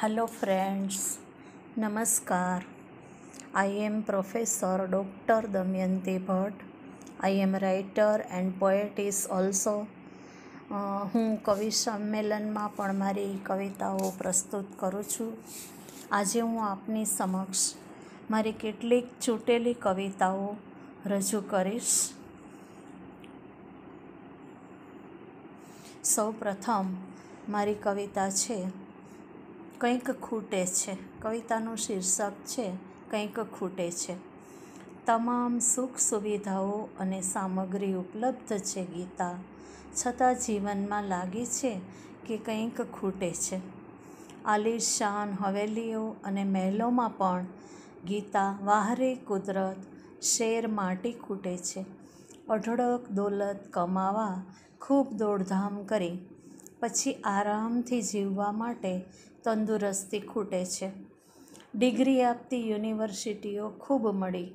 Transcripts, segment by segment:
hello friends namaskar i am professor dr damyanti bhatt i am writer and poetess also હું કવિ સંમેલનમાં પણ મારી કવિતાઓ પ્રસ્તુત કરું છું આજે હું આપની સમક્ષ મારી કેટલીક ચૂંટેલી કવિતાઓ રજૂ કરીશ સૌ પ્રથમ મારી કવિતા છે કંઈક ખૂટે છે કવિતાનું શીર્ષક છે કંઈક ખૂટે છે તમામ સુખ સુવિધાઓ અને સામગ્રી ઉપલબ્ધ છે ગીતા છતાં જીવનમાં લાગે છે કે કંઈક ખૂટે છે આલિશાન હવેલીઓ અને મહેલોમાં પણ ગીતા વાહરે કુદરત શેર માટી ખૂટે છે અઢળક દોલત કમાવા ખૂબ દોડધામ કરી પછી આરામથી જીવવા માટે તંદુરસ્તી ખૂટે છે ડિગ્રી આપતી યુનિવર્સિટીઓ ખૂબ મળી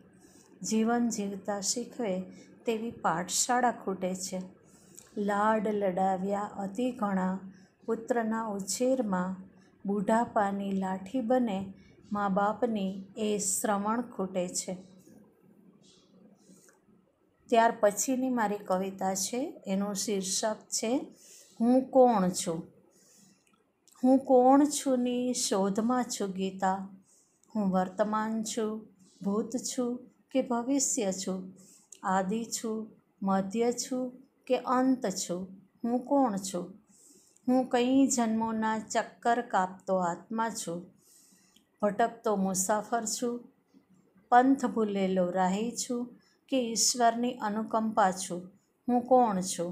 જીવન જીવતા શીખવે તેવી પાઠશાળા ખૂટે છે લાડ લડાવ્યા અતિ ઘણા પુત્રના ઉછેરમાં બુઢાપાની લાઠી બને મા બાપની એ શ્રવણ ખૂટે છે ત્યાર પછીની મારી કવિતા છે એનું શીર્ષક છે હું કોણ છું હું કોણ છું છુંની શોધમાં છું ગીતા હું વર્તમાન છું ભૂત છું કે ભવિષ્ય છું આદિ છું મધ્ય છું કે અંત છું હું કોણ છું હું કઈ જન્મોના ચક્કર કાપતો આત્મા છું ભટકતો મુસાફર છું પંથ ભૂલેલો રાહી છું કે ઈશ્વરની અનુકંપા છું હું કોણ છું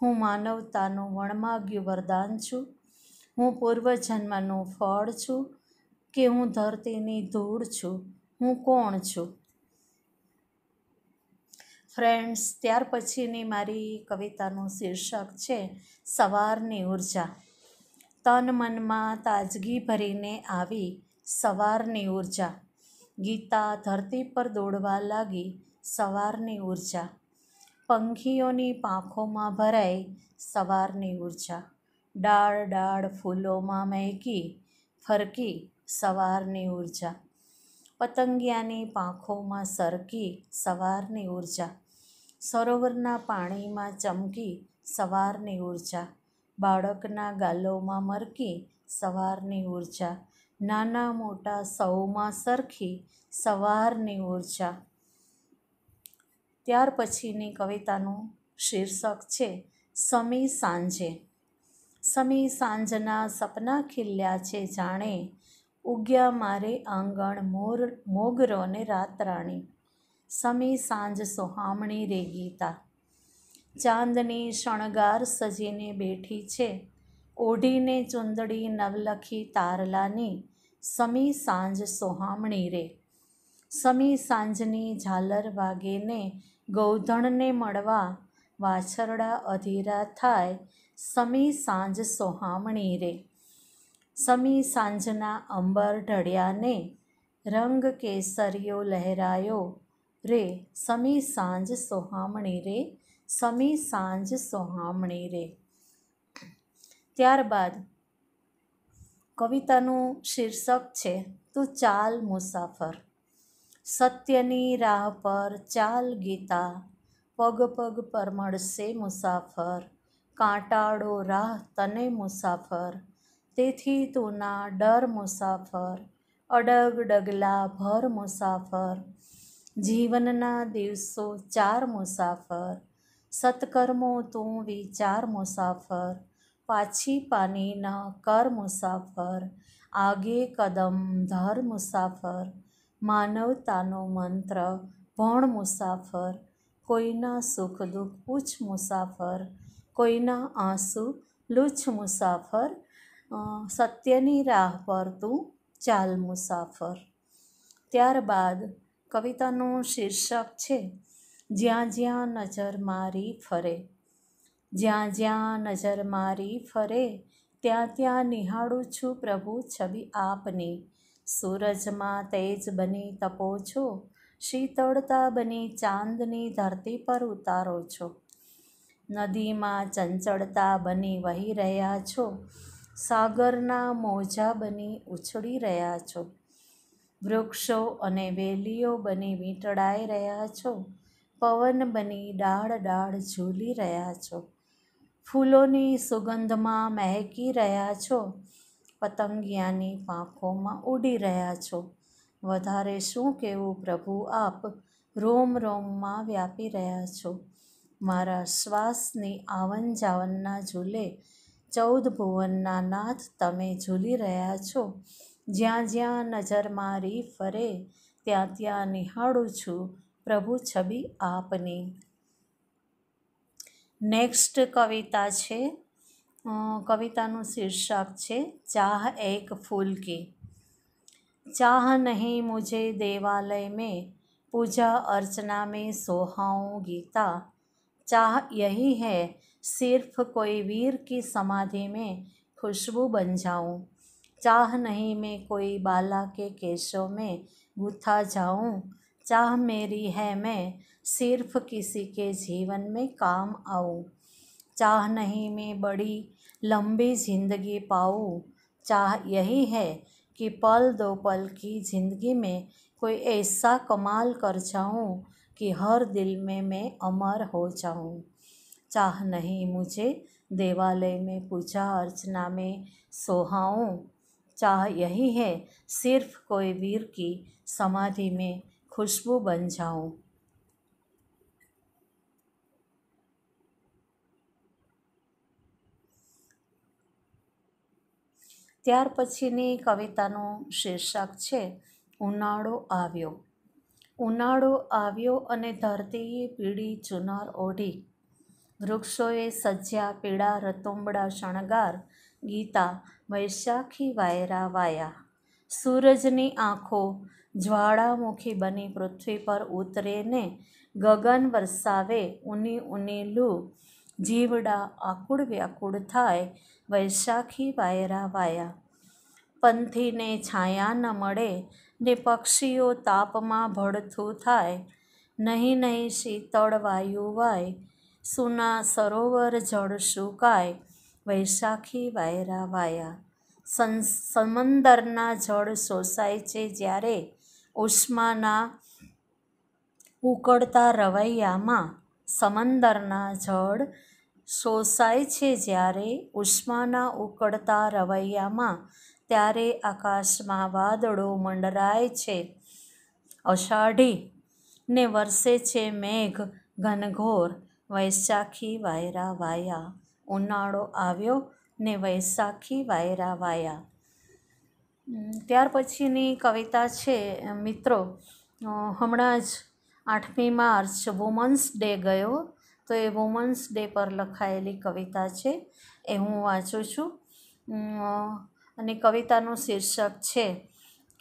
હું માનવતાનું વણમાગ્યું વરદાન છું હું પૂર્વજન્મનું ફળ છું કે હું ધરતીની ધૂળ છું હું કોણ છું ફ્રેન્ડ્સ ત્યાર પછીની મારી કવિતાનું શીર્ષક છે સવારની ઉર્જા તન મનમાં તાજગી ભરીને આવી સવારની ઉર્જા ગીતા ધરતી પર દોડવા લાગી સવારની ઉર્જા પંખીઓની પાંખોમાં ભરાઈ સવારની ઉર્જા ડાળ ડાળ ફૂલોમાં મહેકી ફરકી સવારની ઉર્જા પતંગિયાની પાંખોમાં સરકી સવારની ઉર્જા સરોવરના પાણીમાં ચમકી સવારની ઉર્જા બાળકના ગાલોમાં મરકી સવારની ઉર્જા નાના મોટા સૌમાં સરખી સવારની ઉર્જા ત્યાર પછીની કવિતાનું શીર્ષક છે સમી સાંજે સમી સાંજના સપના ખીલ્યા છે જાણે ઉગ્યા મારે આંગણ મોર મોગરો ને રાતરાણી સમી સાંજ સોહામણી રે ગીતા ચાંદની શણગાર સજીને બેઠી છે ઓઢીને ચુંદડી નવલખી તારલાની સમી સાંજ સોહામણી રે સમી સાંજની ઝાલર વાગેને ગૌધણને મળવા વાછરડા અધીરા થાય સમી સાંજ સોહામણી રે સમી સાંજના અંબર ઢળ્યાને રંગ કેસરીયો લહેરાયો રે સમી સાંજ સોહામણી રે સમી સાંજ સોહામણી રે ત્યારબાદ કવિતાનું શીર્ષક છે તું ચાલ મુસાફર સત્યની રાહ પર ચાલ ગીતા પગ પગ પર મળશે મુસાફર કાંટાળો રાહ તને મુસાફર તેથી તું ના ડર મુસાફર અડગ ડગલા ભર મુસાફર જીવનના દિવસો ચાર મુસાફર સત્કર્મો તું વિચાર મુસાફર પાછી પાનીના કર મુસાફર આગે કદમ ધર મુસાફર માનવતાનો મંત્ર ભણ મુસાફર કોઈના સુખ દુઃખ પૂછ મુસાફર કોઈના આંસુ લૂછ મુસાફર સત્યની રાહ પર તું ચાલ મુસાફર ત્યારબાદ કવિતાનું શીર્ષક છે જ્યાં જ્યાં નજર મારી ફરે જ્યાં જ્યાં નજર મારી ફરે ત્યાં ત્યાં નિહાળું છું પ્રભુ છબી આપની સૂરજમાં તેજ બની તપો છો શીતળતા બની ચાંદની ધરતી પર ઉતારો છો નદીમાં ચંચળતા બની વહી રહ્યા છો સાગરના મોજા બની ઉછળી રહ્યા છો વૃક્ષો અને વેલીઓ બની વીંટળાઈ રહ્યા છો પવન બની ડાળ ડાળ ઝૂલી રહ્યા છો ફૂલોની સુગંધમાં મહેકી રહ્યા છો પતંગિયાની પાંખોમાં ઉડી રહ્યા છો વધારે શું કહેવું પ્રભુ આપ રોમ રોમમાં વ્યાપી રહ્યા છો મારા શ્વાસની આવન જાવનના ઝૂલે ચૌદ ભુવનના નાથ તમે ઝૂલી રહ્યા છો જ્યાં જ્યાં નજર મારી ફરે ત્યાં ત્યાં નિહાળું છું પ્રભુ છબી આપની નેક્સ્ટ કવિતા છે કવિતાનું શીર્ષક છે ચાહ એક ફૂલ કી ચાહ નહીં મુજે દેવાલય મેં પૂજા અર્ચના મેં સોહાઉં ગીતા चाह यही है सिर्फ कोई वीर की समाधि में खुशबू बन जाऊं चाह नहीं मैं कोई बाला के केशों में गुथा जाऊं चाह मेरी है मैं सिर्फ किसी के जीवन में काम आऊं चाह नहीं मैं बड़ी लंबी जिंदगी पाऊँ चाह यही है कि पल दो पल की ज़िंदगी में कोई ऐसा कमाल कर जाऊँ कि हर दिल में मैं अमर हो जाऊँ चाह नहीं मुझे देवालय में पूजा अर्चना में सोहाऊँ चाह यही है सिर्फ कोई वीर की समाधि में खुशबू बन जाऊँ ત્યાર પછીની કવિતાનું શીર્ષક છે ઉનાળો આવ્યો ઉનાળો આવ્યો અને ધરતીએ પીળી ચુનાર ઓઢી વૃક્ષોએ સજ્યા પીળા રતુંબડા શણગાર ગીતા વૈશાખી વાયરા વાયા સૂરજની આંખો જ્વાળામુખી બની પૃથ્વી પર ઉતરે ને ગગન વરસાવે ઉની ઉની લૂ જીવડા આકુળ વ્યાકુળ થાય વૈશાખી વાયરા વાયા પંથીને છાયા ન મળે ને પક્ષીઓ તાપમાં ભળથું થાય નહીં નહીં શીતળ વાયુ વાય સુના સરોવર જળ સુકાય વૈશાખી વાયરા વાયા સં સમંદરના જળ શોષાય છે જ્યારે ઉષ્માના ઉકળતા રવૈયામાં સમંદરના જળ શોષાય છે જ્યારે ઉષ્માના ઉકળતા રવૈયામાં ત્યારે આકાશમાં વાદળો મંડરાય છે અષાઢી ને વરસે છે મેઘ ઘનઘોર વૈશાખી વાયરા વાયા ઉનાળો આવ્યો ને વૈશાખી વાયરા વાયા ત્યાર પછીની કવિતા છે મિત્રો હમણાં જ આઠમી માર્ચ વુમન્સ ડે ગયો તો એ વુમન્સ ડે પર લખાયેલી કવિતા છે એ હું વાંચું છું અને કવિતાનો શીર્ષક છે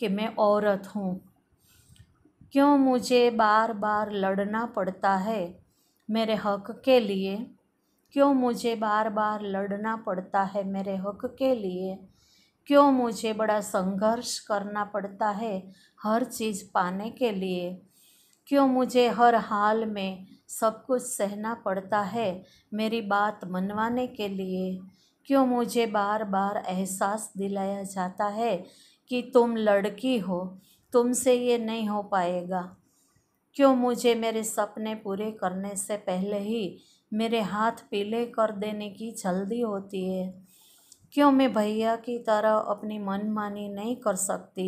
કે મેં عورت હું કેમ મુજે બાર બાર લડના પડતા હે મેરે હક કે લિયે ક્યો મુજે બાર બાર લડના પડતા હે મેરે હક કે લિયે ક્યો મુજે બડા સંઘર્ષ કરના પડતા હે હર ચીઝ પાને કે લિયે ક્યો મુજે હર હાલ મે સબ કુછ સહના પડતા હે મેરી બાત મનવાને કે લિયે क्यों मुझे बार बार एहसास दिलाया जाता है कि तुम लड़की हो तुमसे ये नहीं हो पाएगा क्यों मुझे मेरे सपने पूरे करने से पहले ही मेरे हाथ पीले कर देने की जल्दी होती है क्यों मैं भैया की तरह अपनी मनमानी नहीं कर सकती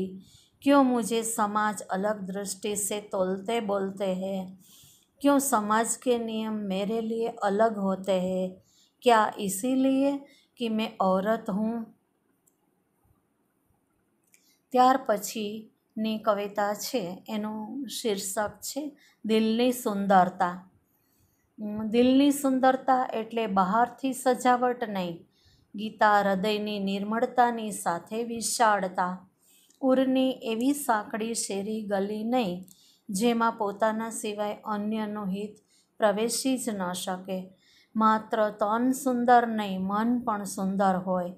क्यों मुझे समाज अलग दृष्टि से तोलते बोलते हैं क्यों समाज के नियम मेरे लिए अलग होते हैं क्या इसीलिए કે મેં ઔરત હું ત્યાર પછીની કવિતા છે એનું શીર્ષક છે દિલની સુંદરતા દિલની સુંદરતા એટલે બહારથી સજાવટ નહીં ગીતા હૃદયની નિર્મળતાની સાથે વિશાળતા ઉરની એવી સાંકડી શેરી ગલી નહીં જેમાં પોતાના સિવાય અન્યનું હિત પ્રવેશી જ ન શકે માત્ર તન સુંદર નહીં મન પણ સુંદર હોય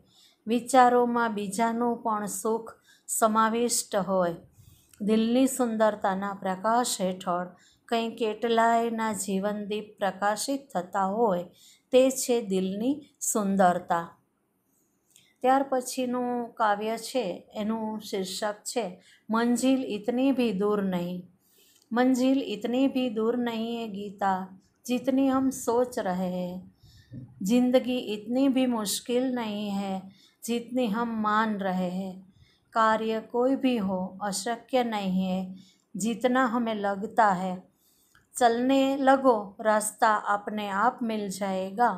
વિચારોમાં બીજાનું પણ સુખ સમાવિષ્ટ હોય દિલની સુંદરતાના પ્રકાશ હેઠળ કંઈ કેટલાયના જીવનદીપ પ્રકાશિત થતા હોય તે છે દિલની સુંદરતા ત્યાર પછીનું કાવ્ય છે એનું શીર્ષક છે મંજિલ ઇતની ભી દૂર નહીં મંજિલ ઇતની ભી દૂર નહીં એ ગીતા जितनी हम सोच रहे हैं जिंदगी इतनी भी मुश्किल नहीं है जितनी हम मान रहे हैं कार्य कोई भी हो अशक्य नहीं है जितना हमें लगता है चलने लगो रास्ता अपने आप मिल जाएगा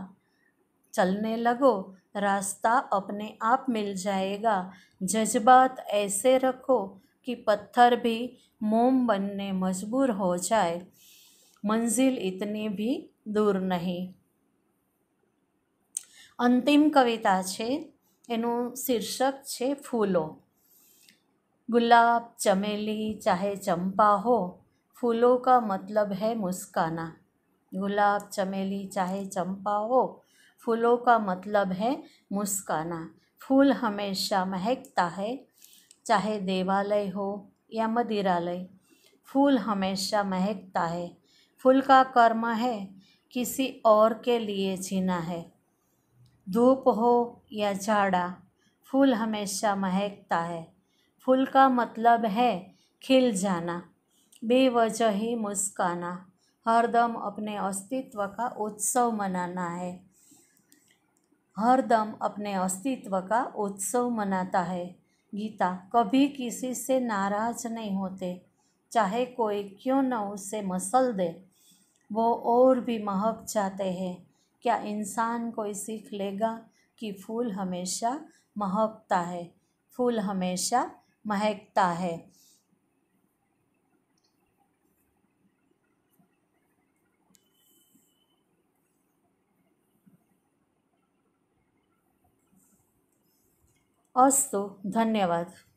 चलने लगो रास्ता अपने आप मिल जाएगा जज्बात ऐसे रखो कि पत्थर भी मोम बनने मजबूर हो जाए मंजिल इतनी भी दूर नहीं अंतिम कविता है यू शीर्षक है फूलों गुलाब चमेली चाहे चंपा हो फूलों का मतलब है मुस्काना गुलाब चमेली चाहे चंपा हो फूलों का मतलब है मुस्काना फूल हमेशा महकता है चाहे देवालय हो या मदिरालय फूल हमेशा महकता है फूल का कर्म है किसी और के लिए जीना है धूप हो या झाड़ा फूल हमेशा महकता है फूल का मतलब है खिल जाना बेवजह ही मुस्काना हर दम अपने अस्तित्व का उत्सव मनाना है हर दम अपने अस्तित्व का उत्सव मनाता है गीता कभी किसी से नाराज नहीं होते चाहे कोई क्यों न उसे मसल दे वो और भी महक जाते हैं क्या इंसान कोई सीख लेगा कि फूल हमेशा महकता है फूल हमेशा महकता है अस्तु धन्यवाद